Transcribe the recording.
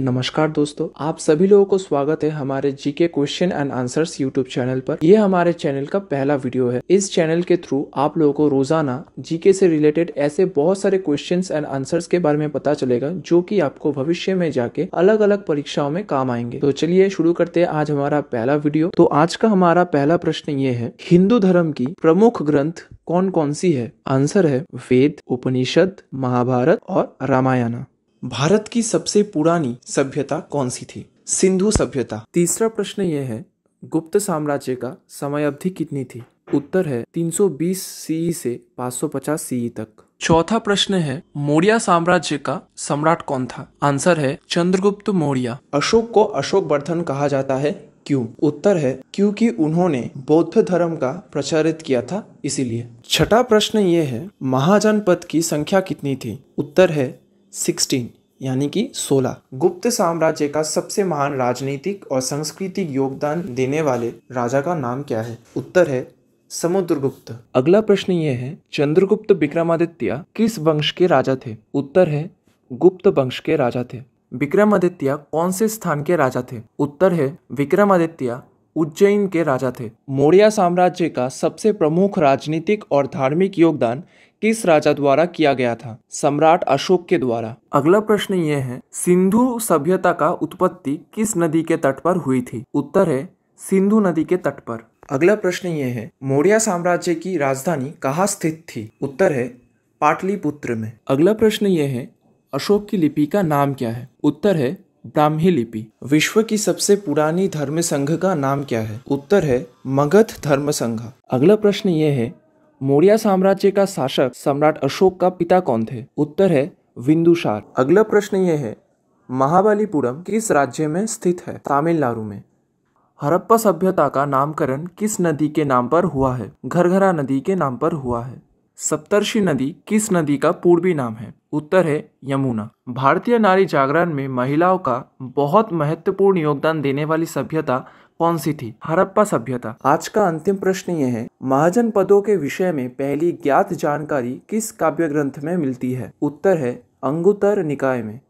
नमस्कार दोस्तों आप सभी लोगों को स्वागत है हमारे GK question and answers YouTube channel पर यह हमारे चैनल का पहला वीडियो है इस चैनल के थ्रू आप लोगों को रोजाना जीके से रिलेटेड ऐसे बहुत सारे क्वेश्चंस एंड आंसर्स के बारे में पता चलेगा जो कि आपको भविष्य में जाके अलग अलग परीक्षाओं में काम आएंगे तो चलिए शुरू करते हैं आज हमारा पहला वीडियो तो आज का हमारा पहला प्रश्न ये है हिंदू धर्म की प्रमुख ग्रंथ कौन कौन सी है आंसर है वेद उपनिषद महाभारत और रामायण भारत की सबसे पुरानी सभ्यता कौन सी थी सिंधु सभ्यता तीसरा प्रश्न यह है गुप्त साम्राज्य का समय अवधि कितनी थी उत्तर है 320 सीई e से 550 सीई e तक चौथा प्रश्न है मौर्य साम्राज्य का सम्राट कौन था आंसर है चंद्रगुप्त मौर्य अशोक को अशोक वर्धन कहा जाता है क्यों उत्तर है क्योंकि उन्होंने बौद्ध धर्म का प्रचारित किया था इसीलिए छठा प्रश्न ये है महाजनपद की संख्या कितनी थी उत्तर है सिक्सटीन यानी कि 16 गुप्त साम्राज्य का सबसे महान राजनीतिक और सांस्कृतिक योगदान देने वाले राजा का नाम क्या है उत्तर है समुद्रगुप्त अगला प्रश्न ये है चंद्रगुप्त विक्रमादित्य किस वंश के राजा थे उत्तर है गुप्त वंश के राजा थे विक्रमादित्य कौन से स्थान के राजा थे उत्तर है विक्रमादित्य उज्जैन के राजा थे मौर्य साम्राज्य का सबसे प्रमुख राजनीतिक और धार्मिक योगदान किस राजा द्वारा किया गया था सम्राट अशोक के द्वारा अगला प्रश्न ये है सिंधु सभ्यता का उत्पत्ति किस नदी के तट पर हुई थी उत्तर है सिंधु नदी के तट पर अगला प्रश्न ये है मौर्य साम्राज्य की राजधानी कहाँ स्थित थी उत्तर है पाटलिपुत्र में अगला प्रश्न ये है अशोक की लिपि का नाम क्या है उत्तर है ब्राह्मी लिपि विश्व की सबसे पुरानी धर्म संघ का नाम क्या है उत्तर है मगध धर्म संघ अगला प्रश्न ये है मौर्य साम्राज्य का शासक सम्राट अशोक का पिता कौन थे उत्तर है विंदुसार अगला प्रश्न यह है महाबलीपुरम किस राज्य में स्थित है तमिलनाडु में हरप्पा सभ्यता का नामकरण किस नदी के नाम पर हुआ है घरघरा नदी के नाम पर हुआ है सप्तर्षि नदी किस नदी का पूर्वी नाम है उत्तर है यमुना भारतीय नारी जागरण में महिलाओं का बहुत महत्वपूर्ण योगदान देने वाली सभ्यता कौन सी थी हरप्पा सभ्यता आज का अंतिम प्रश्न यह है महाजन पदों के विषय में पहली ज्ञात जानकारी किस काव्य ग्रंथ में मिलती है उत्तर है अंगुतर निकाय में